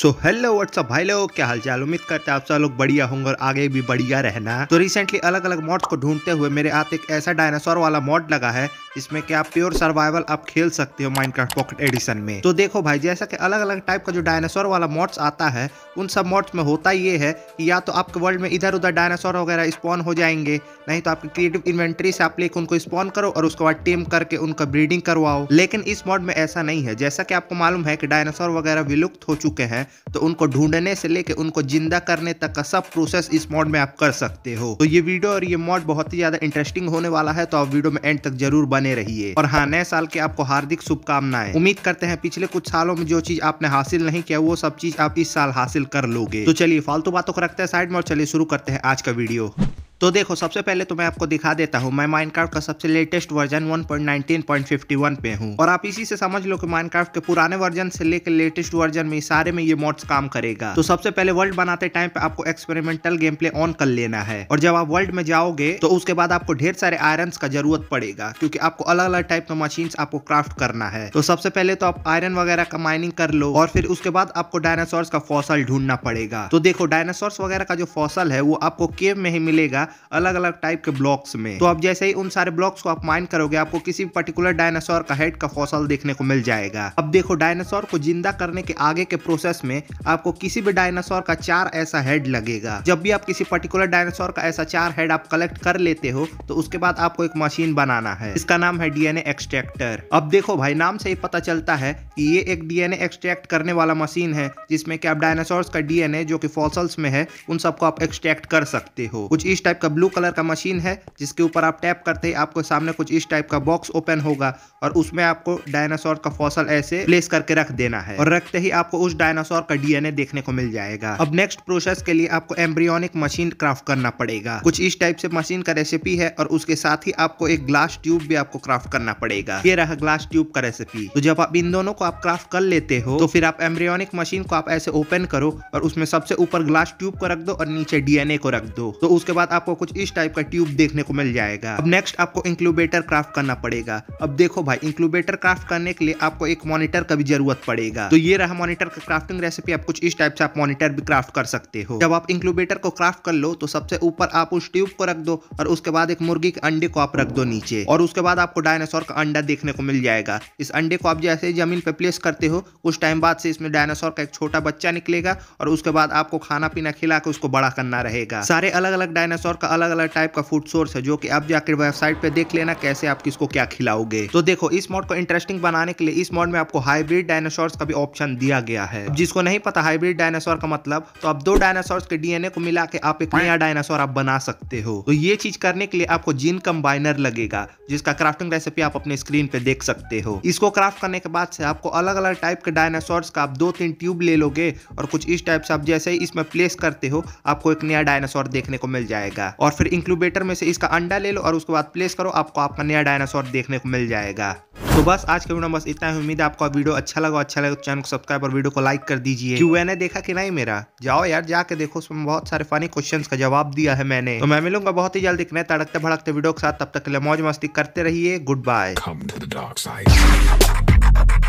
so hello what's up भाई लोग क्या हाल चाल उम्मीद करते हैं आप सब लोग बढ़िया होंगे और आगे भी बढ़िया रहना तो रिसेंटली अलग अलग मॉड्स को ढूंढते हुए मेरे हाथ एक ऐसा डायनासोर वाला मॉड लगा है जिसमें कि आप प्योर सर्वाइवल आप खेल सकते हो माइनक्राफ्ट पॉकेट एडिशन में तो देखो भाई जैसा कि अलग अलग टाइप का जो डायनासोर वाला मॉड्स आता है उन सब मॉड्स में होता ये है कि या तो आपके वर्ल्ड में इधर उधर डायनासोर वगैरह स्पॉन हो जाएंगे नहीं तो आपकी क्रिएटिव इन्वेंट्री से आप लेकर उनको स्पॉन करो और उसके बाद टीम करके उनका ब्रीडिंग करवाओ लेकिन इस मॉड में ऐसा नहीं है जैसा कि आपको मालूम है कि डायनासोर वगैरह विलुप्त हो चुके हैं तो उनको ढूंढने से लेके उनको जिंदा करने तक का सब प्रोसेस इस मॉड में आप कर सकते हो तो ये वीडियो और ये मॉड बहुत ही ज्यादा इंटरेस्टिंग होने वाला है तो आप वीडियो में एंड तक जरूर बने रहिए और हाँ नए साल के आपको हार्दिक शुभकामनाएं उम्मीद करते हैं पिछले कुछ सालों में जो चीज आपने हासिल नहीं किया वो सब चीज आप इस साल हासिल कर लोगे तो चलिए फालतू बातों को रखते हैं साइड में और चलिए शुरू करते हैं आज का वीडियो तो देखो सबसे पहले तो मैं आपको दिखा देता हूँ मैं माइनक्राफ्ट का सबसे लेटेस्ट वर्जन 1.19.51 पे हूँ और आप इसी से समझ लो कि माइनक्राफ्ट के पुराने वर्जन से लेकर लेटेस्ट वर्जन में सारे में ये मोड्स काम करेगा तो सबसे पहले वर्ल्ड बनाते टाइम पे आपको एक्सपेरिमेंटल गेम प्ले ऑन कर लेना है और जब आप वर्ल्ड में जाओगे तो उसके बाद आपको ढेर सारे आयरन का जरूरत पड़ेगा क्योंकि आपको अलग अलग टाइप का मशीन आपको क्राफ्ट करना है तो सबसे पहले तो आप आयरन वगैरह का माइनिंग कर लो और फिर उसके बाद आपको डायनासोर का फॉसल ढूंढना पड़ेगा तो देखो डायनासोर्स वगैरह का जो फॉसल है वो आपको केव में ही मिलेगा अलग अलग टाइप के ब्लॉक्स में तो अब जैसे ही उन सारे ब्लॉक्स को आप माइन करोगे आपको किसी भी पर्टिकुलर डायनासोर का हेड का फॉसल देखने को मिल जाएगा अब देखो डायनासोर को जिंदा करने के आगे के प्रोसेस में आपको किसी भी डायनासोर का चार ऐसा हेड लगेगा जब भी आप किसी पर्टिकुलर डायनासोर का ऐसा चार हेड आप कलेक्ट कर लेते हो तो उसके बाद आपको एक मशीन बनाना है इसका नाम है डीएनए एक्सट्रैक्टर अब देखो भाई नाम से ही पता चलता है कि ये एक डीएनए एक्सट्रैक्ट करने वाला मशीन है जिसमें कि आप डायनासोर का डीएनए जो कि फॉसल्स में है उन सबको आप एक्सट्रैक्ट कर सकते हो कुछ इस टाइप टाइप का ब्लू कलर का मशीन है जिसके ऊपर आप टैप करते ही आपको सामने कुछ इस टाइप का बॉक्स ओपन होगा और उसमें आपको डायनासोर का फॉसल ऐसे प्लेस करके रख देना है और रखते ही आपको उस डायनासोर का डीएनए देखने को मिल जाएगा अब नेक्स्ट प्रोसेस के लिए आपको एम्ब्रियोनिक मशीन क्राफ्ट करना पड़ेगा कुछ इस टाइप से मशीन का रेसिपी है और उसके साथ ही आपको एक ग्लास ट्यूब भी आपको क्राफ्ट करना पड़ेगा ये रहा ग्लास ट्यूब का रेसिपी तो जब आप इन दोनों को आप क्राफ्ट कर लेते हो तो फिर आप एम्ब्रियोनिक मशीन को आप ऐसे ओपन करो और उसमें सबसे ऊपर ग्लास ट्यूब को रख दो और नीचे डीएनए को रख दो तो उसके बाद आप आपको कुछ इस टाइप का ट्यूब देखने को मिल जाएगा अब नेक्स्ट आपको इंक्लूबेटर क्राफ्ट करना पड़ेगा अब देखो भाई इंक्लूबेटर क्राफ्ट करने के लिए आपको एक मॉनिटर का भी जरूरत पड़ेगा तो ये रहा मॉनिटर का क्राफ्टिंग रेसिपी आप कुछ इस टाइप से आप मॉनिटर भी क्राफ्ट कर सकते हो जब आप इंक्लूबेटर को क्राफ्ट कर लो तो सबसे ऊपर आप उस ट्यूब को रख दो और उसके बाद एक मुर्गी के अंडे को आप रख दो नीचे और उसके बाद आपको डायनासोर का अंडा देखने को मिल जाएगा इस अंडे को आप जैसे जमीन पे प्लेस करते हो उस टाइम बाद से इसमें डायनासोर का एक छोटा बच्चा निकलेगा और उसके बाद आपको खाना पीना खिला के उसको बड़ा करना रहेगा सारे अलग अलग डायनासोर का अलग अलग टाइप का फूड सोर्स है जो कि आप जाकर वेबसाइट पे देख लेना कैसे आप किसको क्या खिलाओगे तो देखो इस मॉड को इंटरेस्टिंग बनाने के लिए इस मॉड में आपको हाइब्रिड डायनासोर का भी ऑप्शन दिया गया है जिसको नहीं पता हाइब्रिड डायनासोर का मतलब तो आप दो डायनासोर के डीएनए को मिला के आप एक नया डायनासोर आप बना सकते हो तो ये चीज करने के लिए आपको जीन कम्बाइनर लगेगा जिसका क्राफ्टिंग रेसिपी आप अपने स्क्रीन पे देख सकते हो इसको क्राफ्ट करने के बाद से आपको अलग अलग टाइप के डायनासोर का आप दो तीन ट्यूब ले लोगे और कुछ इस टाइप से आप जैसे ही इसमें प्लेस करते हो आपको एक नया डायनासोर देखने को मिल जाएगा जाएगा और फिर इंक्लूबेटर में से इसका अंडा ले लो और उसके बाद प्लेस करो आपको आपका नया डायनासोर देखने को मिल जाएगा तो बस आज के वीडियो बस इतना ही उम्मीद है आपको वीडियो अच्छा लगा अच्छा लगा चैनल तो को सब्सक्राइब और वीडियो को लाइक कर दीजिए क्यों एन देखा कि नहीं मेरा जाओ यार जाके देखो उसमें बहुत सारे फनी क्वेश्चन का जवाब दिया है मैंने तो मैं मिलूंगा बहुत ही जल्द एक नए तड़कते भड़कते वीडियो के साथ तब तक के लिए मौज मस्ती करते रहिए गुड बाय